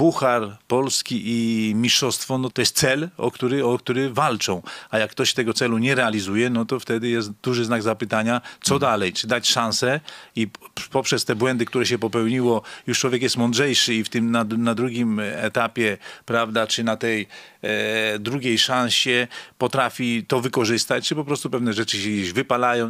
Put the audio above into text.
Puchar Polski i mistrzostwo, no to jest cel, o który, o który walczą. A jak ktoś tego celu nie realizuje, no to wtedy jest duży znak zapytania, co mhm. dalej? Czy dać szansę i poprzez te błędy, które się popełniło, już człowiek jest mądrzejszy i w tym na, na drugim etapie, prawda, czy na tej e, drugiej szansie potrafi to wykorzystać, czy po prostu pewne rzeczy się gdzieś wypalają.